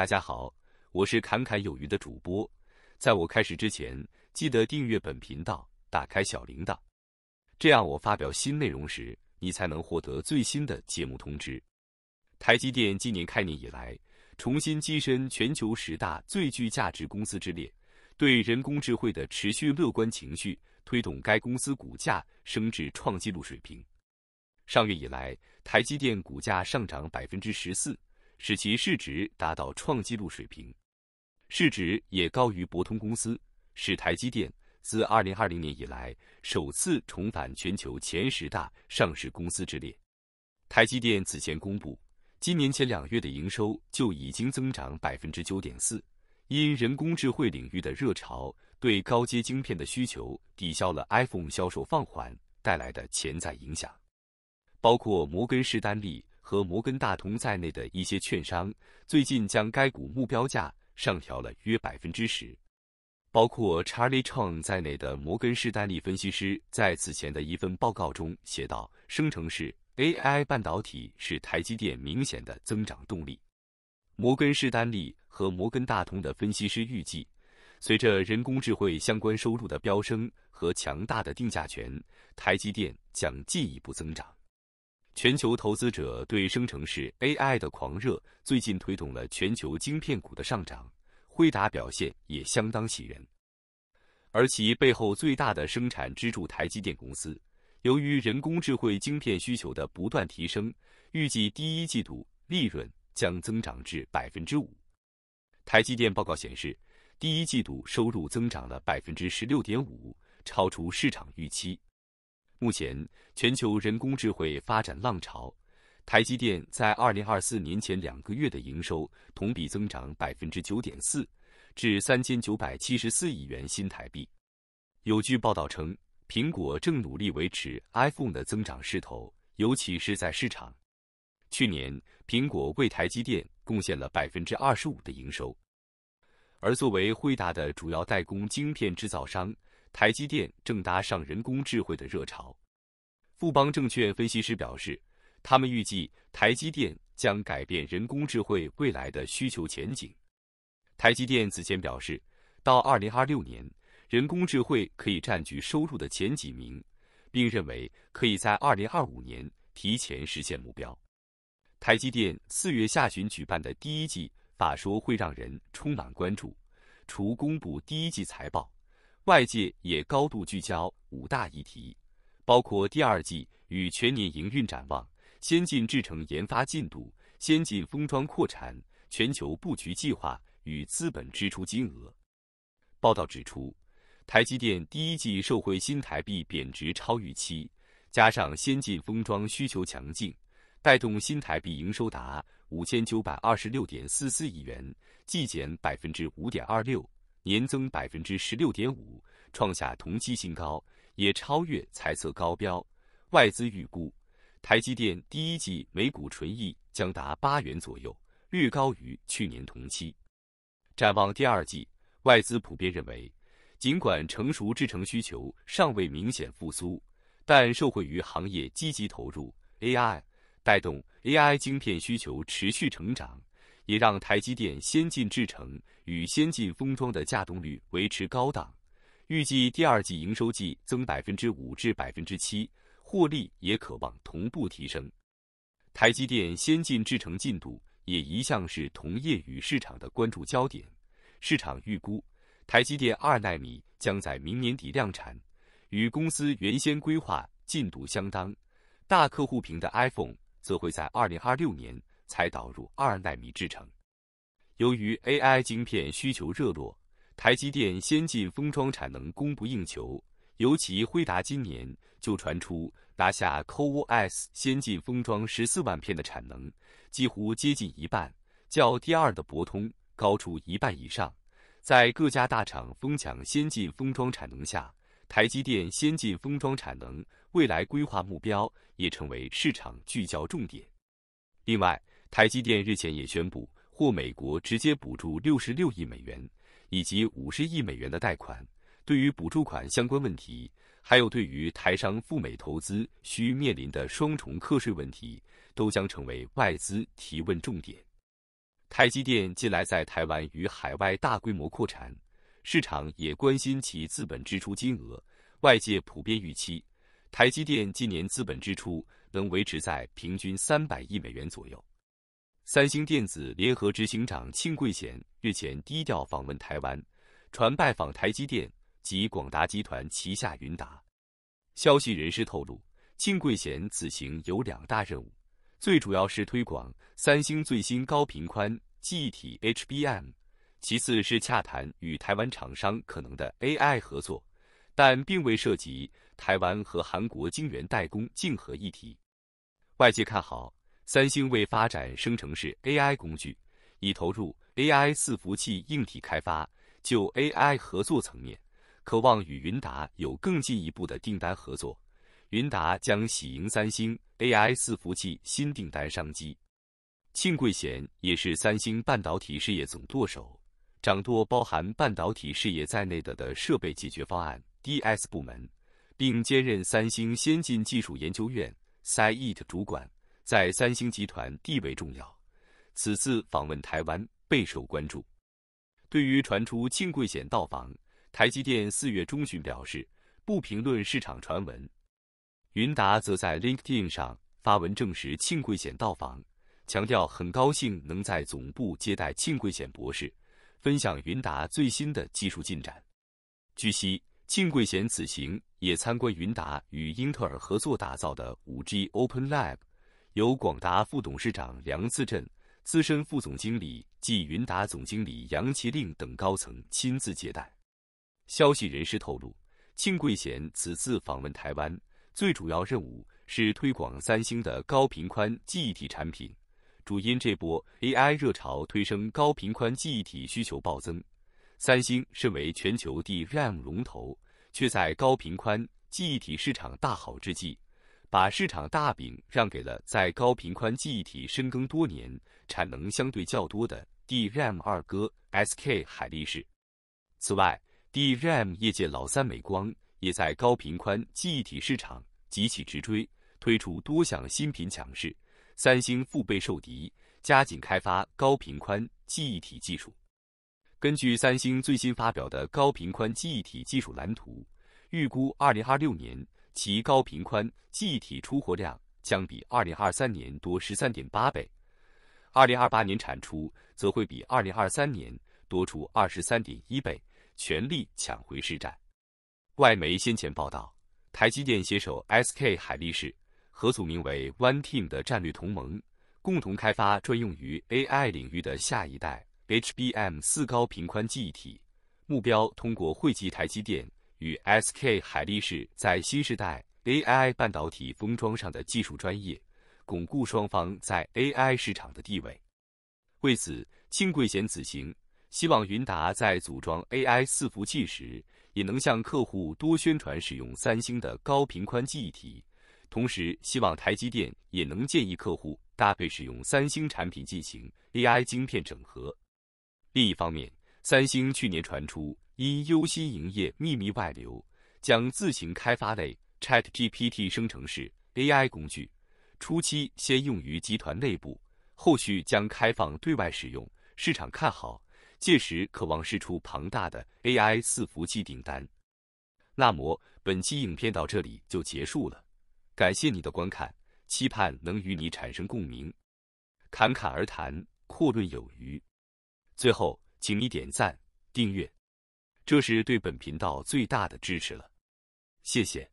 大家好，我是侃侃有余的主播。在我开始之前，记得订阅本频道，打开小铃铛，这样我发表新内容时，你才能获得最新的节目通知。台积电今年开年以来，重新跻身全球十大最具价值公司之列，对人工智能的持续乐观情绪推动该公司股价升至创纪录水平。上月以来，台积电股价上涨百分之十四。使其市值达到创纪录水平，市值也高于博通公司，使台积电自2020年以来首次重返全球前十大上市公司之列。台积电此前公布，今年前两月的营收就已经增长百分之九点四，因人工智慧领域的热潮对高阶晶片的需求抵消了 iPhone 销售放缓带来的潜在影响，包括摩根士丹利。和摩根大通在内的一些券商最近将该股目标价上调了约百分之十。包括查理·创在内的摩根士丹利分析师在此前的一份报告中写道：“生成式 AI 半导体是台积电明显的增长动力。”摩根士丹利和摩根大通的分析师预计，随着人工智慧相关收入的飙升和强大的定价权，台积电将进一步增长。全球投资者对生成式 AI 的狂热最近推动了全球晶片股的上涨，辉达表现也相当喜人。而其背后最大的生产支柱台积电公司，由于人工智慧晶片需求的不断提升，预计第一季度利润将增长至百分之五。台积电报告显示，第一季度收入增长了百分之十六点五，超出市场预期。目前，全球人工智能发展浪潮，台积电在二零二四年前两个月的营收同比增长百分之九点四，至三千九百七十四亿元新台币。有据报道称，苹果正努力维持 iPhone 的增长势头，尤其是在市场。去年，苹果为台积电贡献了百分之二十五的营收，而作为惠达的主要代工晶片制造商。台积电正搭上人工智慧的热潮。富邦证券分析师表示，他们预计台积电将改变人工智慧未来的需求前景。台积电此前表示，到2026年，人工智慧可以占据收入的前几名，并认为可以在2025年提前实现目标。台积电四月下旬举办的第一季法说会让人充满关注，除公布第一季财报。外界也高度聚焦五大议题，包括第二季与全年营运展望、先进制程研发进度、先进封装扩产、全球布局计划与资本支出金额。报道指出，台积电第一季受惠新台币贬值超预期，加上先进封装需求强劲，带动新台币营收达五千九百二十六点四四亿元，季减百分之五点二六。年增百分之十六点五，创下同期新高，也超越财测高标。外资预估台积电第一季每股纯益将达八元左右，略高于去年同期。展望第二季，外资普遍认为，尽管成熟制程需求尚未明显复苏，但受惠于行业积极投入 AI，带动 AI 晶片需求持续成长。也让台积电先进制程与先进封装的稼动率维持高档，预计第二季营收季增百分之五至百分之七，获利也渴望同步提升。台积电先进制程进度也一向是同业与市场的关注焦点，市场预估台积电二纳米将在明年底量产，与公司原先规划进度相当。大客户屏的 iPhone 则会在二零二六年。才导入二纳米制程，由于 AI 晶片需求热络，台积电先进封装产能供不应求，尤其辉达今年就传出拿下 CoWoS 先进封装十四万片的产能，几乎接近一半，较第二的博通高出一半以上。在各家大厂疯抢先进封装产能下，台积电先进封装产能未来规划目标也成为市场聚焦重点。另外，台积电日前也宣布获美国直接补助六十六亿美元，以及五十亿美元的贷款。对于补助款相关问题，还有对于台商赴美投资需面临的双重课税问题，都将成为外资提问重点。台积电近来在台湾与海外大规模扩产，市场也关心其资本支出金额。外界普遍预期，台积电今年资本支出能维持在平均三百亿美元左右。三星电子联合执行长庆贵贤日前低调访问台湾，传拜访台积电及广达集团旗下云达。消息人士透露，庆贵贤此行有两大任务，最主要是推广三星最新高频宽记忆体 HBM，其次是洽谈与台湾厂商可能的 AI 合作，但并未涉及台湾和韩国晶圆代工竞合议题。外界看好。三星为发展生成式 AI 工具，已投入 AI 伺服器硬体开发。就 AI 合作层面，渴望与云达有更进一步的订单合作。云达将喜迎三星 AI 伺服器新订单商机。庆贵贤也是三星半导体事业总舵手，掌舵包含半导体事业在内的的设备解决方案 DS 部门，并兼任三星先进技术研究院 （SIIT） 主管。在三星集团地位重要，此次访问台湾备受关注。对于传出庆贵显到访，台积电四月中旬表示不评论市场传闻。云达则在 LinkedIn 上发文证实庆贵显到访，强调很高兴能在总部接待庆贵显博士，分享云达最新的技术进展。据悉，庆贵显此行也参观云达与英特尔合作打造的 5G Open Lab。由广达副董事长梁自镇、资深副总经理暨云达总经理杨其令等高层亲自接待。消息人士透露，庆贵贤此次访问台湾，最主要任务是推广三星的高频宽记忆体产品。主因这波 AI 热潮推升高频宽记忆体需求暴增，三星身为全球 DRAM 龙头，却在高频宽记忆体市场大好之际。把市场大饼让给了在高频宽记忆体深耕多年、产能相对较多的 DRAM 二哥 SK 海力士。此外，DRAM 业界老三美光也在高频宽记忆体市场急起直追，推出多项新品强势。三星腹背受敌，加紧开发高频宽记忆体技术。根据三星最新发表的高频宽记忆体技术蓝图，预估二零二六年。其高频宽记忆体出货量将比二零二三年多十三点八倍，二零二八年产出则会比二零二三年多出二十三点一倍，全力抢回市占。外媒先前报道，台积电携手 SK 海力士，合组名为 One Team 的战略同盟，共同开发专用于 AI 领域的下一代 HBM 四高频宽记忆体，目标通过汇集台积电。与 SK 海力士在新时代 AI 半导体封装上的技术专业，巩固双方在 AI 市场的地位。为此，庆贵贤此行希望云达在组装 AI 伺服器时，也能向客户多宣传使用三星的高频宽记忆体。同时，希望台积电也能建议客户搭配使用三星产品进行 AI 晶片整合。另一方面，三星去年传出。因优先营业秘密外流，将自行开发类 Chat GPT 生成式 AI 工具，初期先用于集团内部，后续将开放对外使用。市场看好，届时渴望试出庞大的 AI 四服务器订单。那么本期影片到这里就结束了，感谢你的观看，期盼能与你产生共鸣，侃侃而谈，阔论有余。最后，请你点赞、订阅。这是对本频道最大的支持了，谢谢。